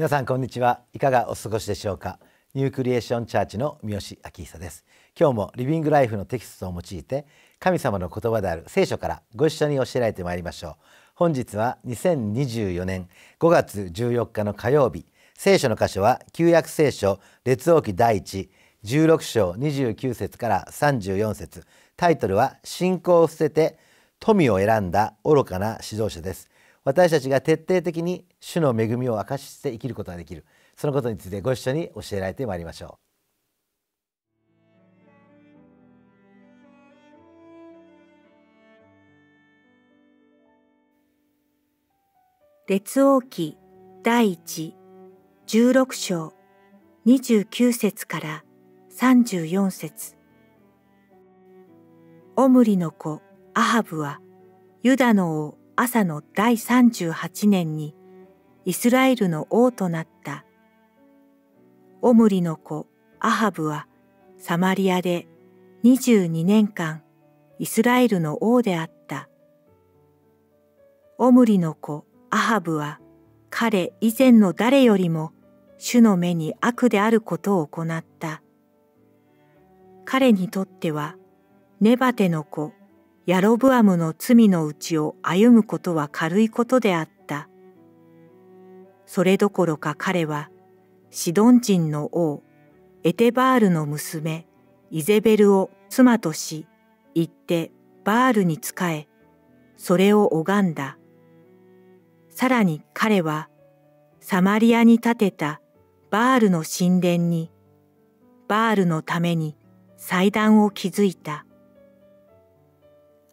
皆さんこんにちはいかがお過ごしでしょうかニュークリエーションチャーチの三好明久です今日もリビングライフのテキストを用いて神様の言葉である聖書からご一緒に教えられてまいりましょう本日は2024年5月14日の火曜日聖書の箇所は旧約聖書列王記第一16章29節から34節タイトルは信仰を捨てて富を選んだ愚かな指導者です私たちが徹底的に主の恵みを明かして生きることができるそのことについてご一緒に教えられてまいりましょう。列王記第一十六章二十九節から三十四節オムリの子アハブはユダの王朝の第38年にイスラエルの王となったオムリの子アハブはサマリアで22年間イスラエルの王であったオムリの子アハブは彼以前の誰よりも主の目に悪であることを行った彼にとってはネバテの子ヤロブアムの罪のうちを歩むことは軽いことであった。それどころか彼は、シドン人の王、エテバールの娘、イゼベルを妻とし、行ってバールに仕え、それを拝んだ。さらに彼は、サマリアに建てたバールの神殿に、バールのために祭壇を築いた。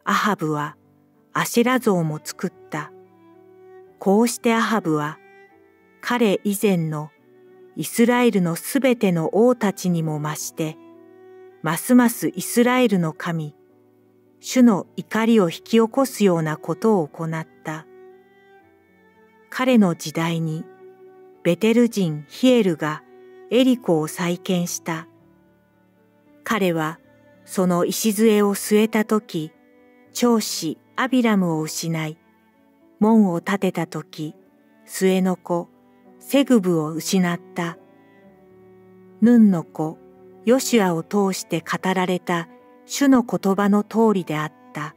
アハブはアシラ像も作った。こうしてアハブは彼以前のイスラエルのすべての王たちにも増して、ますますイスラエルの神、主の怒りを引き起こすようなことを行った。彼の時代に、ベテル人ヒエルがエリコを再建した。彼はその礎を据えた時、長子アビラムを失い、門を建てた時、末の子、セグブを失った。ヌンの子、ヨシュアを通して語られた主の言葉の通りであった。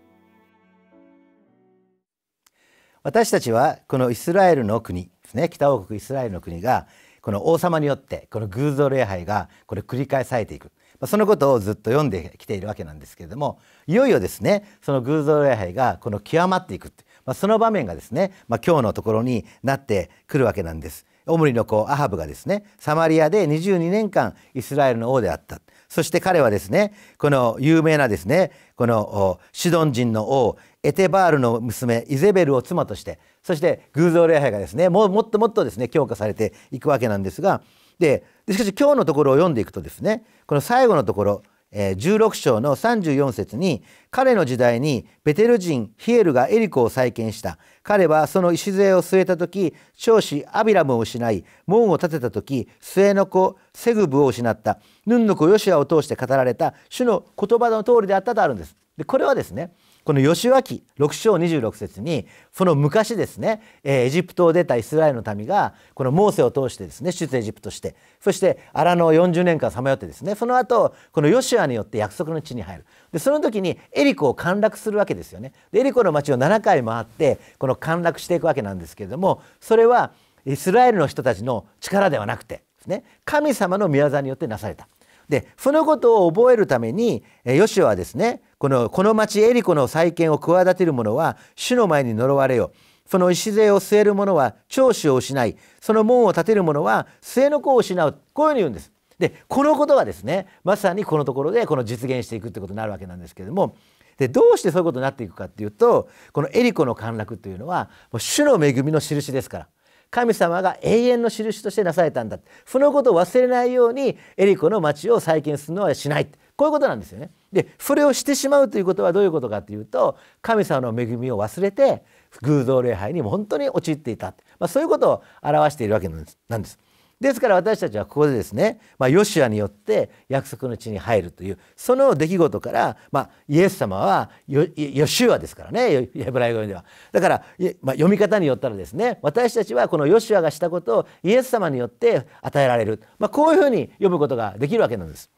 私たちはこのイスラエルの国ですね、北王国イスラエルの国が、この王様によってこの偶像礼拝がこれ繰り返されていく。そのことをずっと読んできているわけなんですけれどもいよいよですねその偶像礼拝がこの極まっていくってまあ、その場面がですね、まあ、今日のところになってくるわけなんです。オムリの子アハブがですねサマリアで22年間イスラエルの王であったそして彼はですねこの有名なですねこのシドン人の王エテバールの娘イゼベルを妻としてそして偶像礼拝がですねもうもっともっとですね強化されていくわけなんですがでしかし今日のところを読んでいくとですねこの最後のところ、え16章の34節に彼の時代にベテル人ヒエルがエリコを再建した彼はその礎を据えた時長子アビラムを失い門を建てた時末の子セグブを失ったヌンの子ヨシアを通して語られた主の言葉の通りであったとあるんです。でこれはですねこの吉脇6章26節にその昔ですね、エジプトを出たイスラエルの民がこのモーセを通してですね出エジプトしてそして荒野を40年間さまよってですねその後このヨシュアによって約束の地に入るでその時にエリコを陥落するわけですよねでエリコの町を7回回ってこの陥落していくわけなんですけれどもそれはイスラエルの人たちの力ではなくてですね神様の宮沢によってなされたでそのことを覚えるためにヨシュはですねこのこの町エリコの再建を企てる者は主の前に呪われよその礎を据える者は長子を失いその門を建てる者は末の子を失うこういうふうに言うんです。でこのことはですねまさにこのところでこの実現していくってことになるわけなんですけれどもでどうしてそういうことになっていくかっていうとこのエリコの陥落というのはもう主の恵みの印ですから。神様が永遠の印としてなされたんだそのことを忘れないようにエリコの町を再建するのはしないこういうことなんですよね。でそれをしてしまうということはどういうことかというと神様の恵みを忘れて偶像礼拝にも本当に陥っていた、まあ、そういうことを表しているわけなんです。ですから私たちはここでですね、まあ、ヨシュアによって約束の地に入るというその出来事から、まあ、イエス様はヨヨシュアですからねヘブライ語ではだから、まあ、読み方によったらですね私たちはこのヨシュアがしたことをイエス様によって与えられる、まあ、こういうふうに読むことができるわけなんです。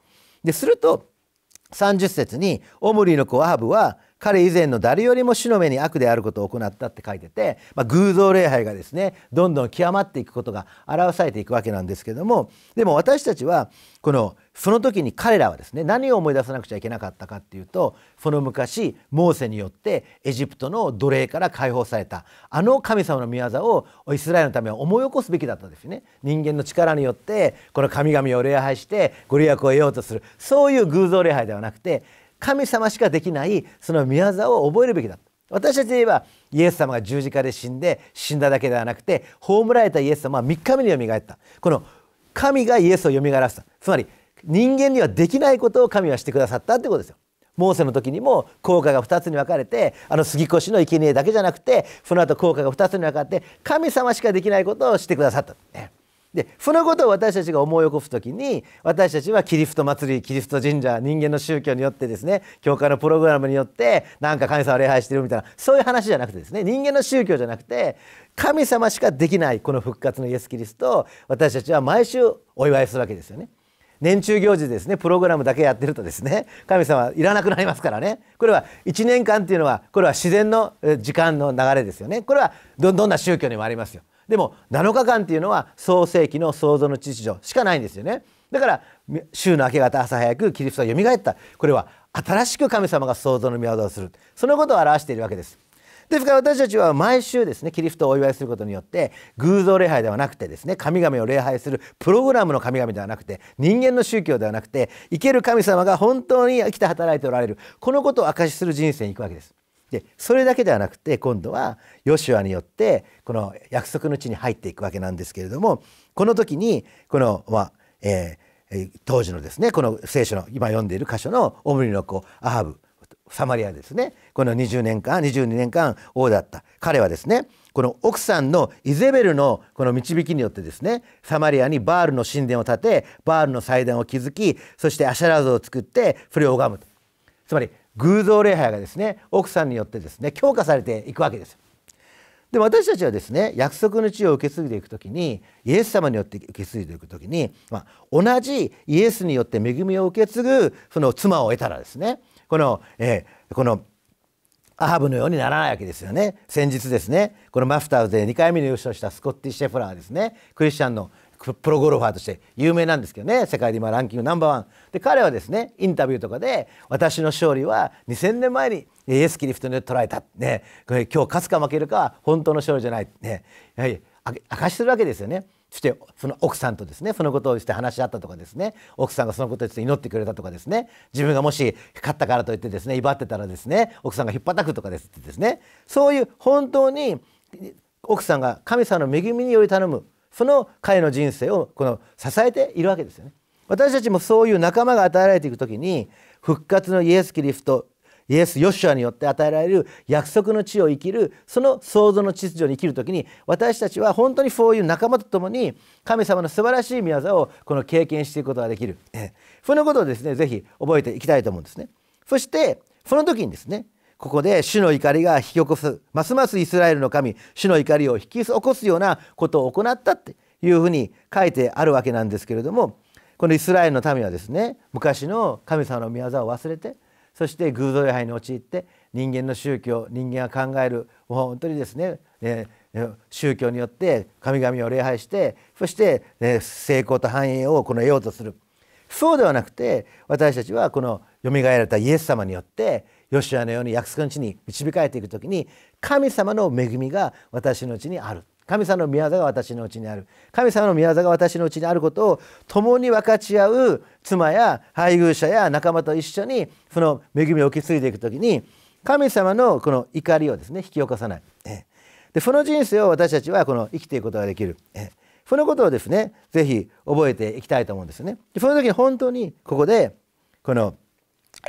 ですると30節にオムリの子アハブは「彼以前の誰よりも主の目に悪であることを行ったって書いてて、まあ、偶像礼拝がですねどんどん極まっていくことが表されていくわけなんですけどもでも私たちはこのその時に彼らはですね何を思い出さなくちゃいけなかったかっていうとその昔モーセによってエジプトの奴隷から解放されたあの神様の御業をイスラエルのためは思い起こすべきだったんですよね人間の力によってこの神々を礼拝してご利益を得ようとするそういう偶像礼拝ではなくて神様しかできないその御業を覚えるべきだ私たちで言えばイエス様が十字架で死んで死んだだけではなくて葬られたイエス様は3日目によみがえったこの神がイエスをよみがえらせたつまり人間にはできないことを神はしてくださったってことですよ。モーセの時にも効果が2つに分かれてあの杉越の生贄だけじゃなくてその後効果が2つに分かって神様しかできないことをしてくださった、ね、でそのことを私たちが思い起こす時に私たちはキリスト祭りキリスト神社人間の宗教によってですね教会のプログラムによってなんか神様を礼拝してるみたいなそういう話じゃなくてですね人間の宗教じゃなくて神様しかできないこの復活のイエス・キリストを私たちは毎週お祝いするわけですよね。年中行事ですねプログラムだけやってるとですね神様いらなくなりますからねこれは1年間っていうのはこれは自然の時間の流れですよねこれはどんな宗教にもありますよでも7日間っていうのは創世紀の創造の秩序しかないんですよねだから週の明け方朝早くキリストが蘇ったこれは新しく神様が創造の御業をするそのことを表しているわけですですから私たちは毎週ですねキリストをお祝いすることによって偶像礼拝ではなくてですね神々を礼拝するプログラムの神々ではなくて人間の宗教ではなくて生ける神様が本当に生きて働いておられるこのことを証しする人生に行くわけですでそれだけではなくて今度はヨシュアによってこの約束の地に入っていくわけなんですけれどもこの時にこの、まあえー、当時のですねこの聖書の今読んでいる箇所のオムリの子アハブサマリアですねこの20年間22年間王だった彼はですねこの奥さんのイゼベルのこの導きによってですねサマリアにバールの神殿を建てバールの祭壇を築きそしてアシャラ像を作ってそれを拝むとつまり偶像礼拝がですね奥さんによってですね強化されていくわけですでも私たちはですね約束の地を受け継いでいく時にイエス様によって受け継いでいく時に、まあ、同じイエスによって恵みを受け継ぐその妻を得たらですねこの,、えー、このアハブのようにならないわけですよね先日ですねこのマフターズで2回目の優勝したスコッティ・シェフラーですねクリスチャンのプロゴルファーとして有名なんですけどね世界で今ランキングナンバーワンで彼はですねインタビューとかで「私の勝利は2000年前にイエス・キリフトに捉えた」ね「今日勝つか負けるかは本当の勝利じゃない」ねやはり明かしするわけですよね。そしてその奥さんとですねそのことをして話し合ったとかですね奥さんがそのことをいて祈ってくれたとかですね自分がもし勝ったからといってですね威張ってたらですね奥さんが引っ張ったくとかですってですねそういう本当に奥さんが神様の恵みにより頼むその彼の人生をこの支えているわけですよね私たちもそういう仲間が与えられていく時に復活のイエス・キリストイエス・ヨシュアによって与えられる約束の地を生きるその創造の秩序に生きる時に私たちは本当にそういう仲間と共に神様の素晴らしい宮座をこの経験していくことができるそのことをですね覚えていきたいと思うんですね。そしてその時にですねここで主の怒りが引き起こすますますイスラエルの神主の怒りを引き起こすようなことを行ったっていうふうに書いてあるわけなんですけれどもこのイスラエルの民はですね昔の神様の御業を忘れてそして偶像礼拝に陥って人間の宗教人間が考える本当にですね、えー、宗教によって神々を礼拝してそして、成功と繁栄をこの得ようとするそうではなくて私たちはこのよみがえられたイエス様によってヨシアのように約束の地に導かれていく時に神様の恵みが私のうちにある神様の御業が私のうちにある神様の御業が私のうちにあることを共に分かち合う妻や配偶者や仲間と一緒にその恵みを受け継いでいく時に神様のこの怒りをですね引き起こさない。でその人生を私たちはこの生きていくことができる。そのことをですね是非覚えていきたいと思うんですね。その時に本当にここでこの「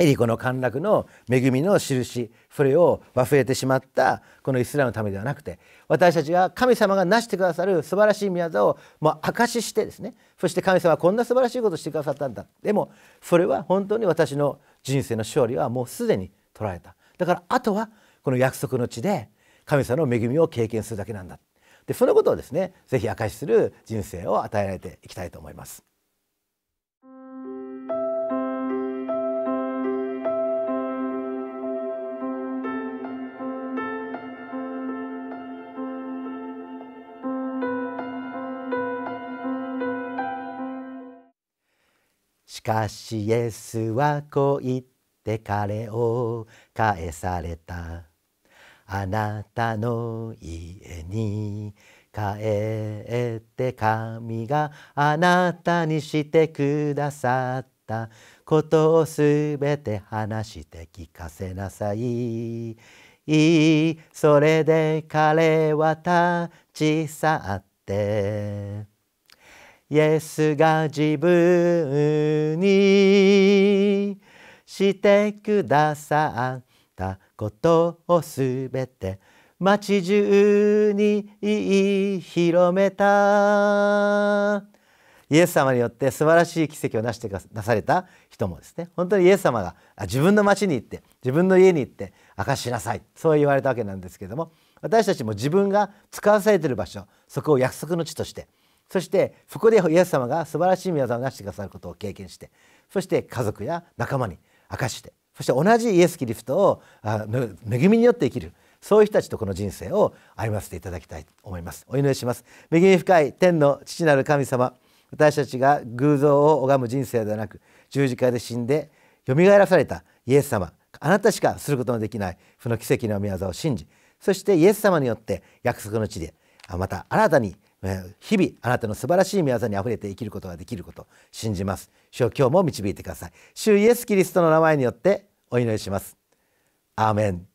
エリコの陥落の恵みの印それを忘れてしまったこのイスラエルのためではなくて私たちが神様がなしてくださる素晴らしい宮沢をもう証ししてですねそして神様はこんな素晴らしいことをしてくださったんだでもそれは本当に私の人生の勝利はもうすでに捉えただからあとはこの約束の地で神様の恵みを経験するだけなんだでそのことをですね是非証しする人生を与えられていきたいと思います。しかしイエスはこう言って彼を返された。あなたの家に帰って神があなたにしてくださったことをすべて話して聞かせなさい。それで彼は立ち去って。イエスが自分にしてくださったことをすべて町中に広めたイエス様によって素晴らしい奇跡をなしてなされた人もですね本当にイエス様が自分の町に行って自分の家に行って明かしなさいそう言われたわけなんですけれども私たちも自分が使わされている場所そこを約束の地としてそしてそこでイエス様が素晴らしい宮沢を成してくださることを経験してそして家族や仲間に明かしてそして同じイエス・キリストを恵みによって生きるそういう人たちとこの人生を歩ませていただきたいと思いますお祈りします恵み深い天の父なる神様私たちが偶像を拝む人生ではなく十字架で死んでよみがえらされたイエス様あなたしかすることのできないその奇跡の御業を信じそしてイエス様によって約束の地でまた新たに日々あなたの素晴らしい御業にあふれて生きることができること信じます主を今日も導いてください主イエスキリストの名前によってお祈りしますアーメン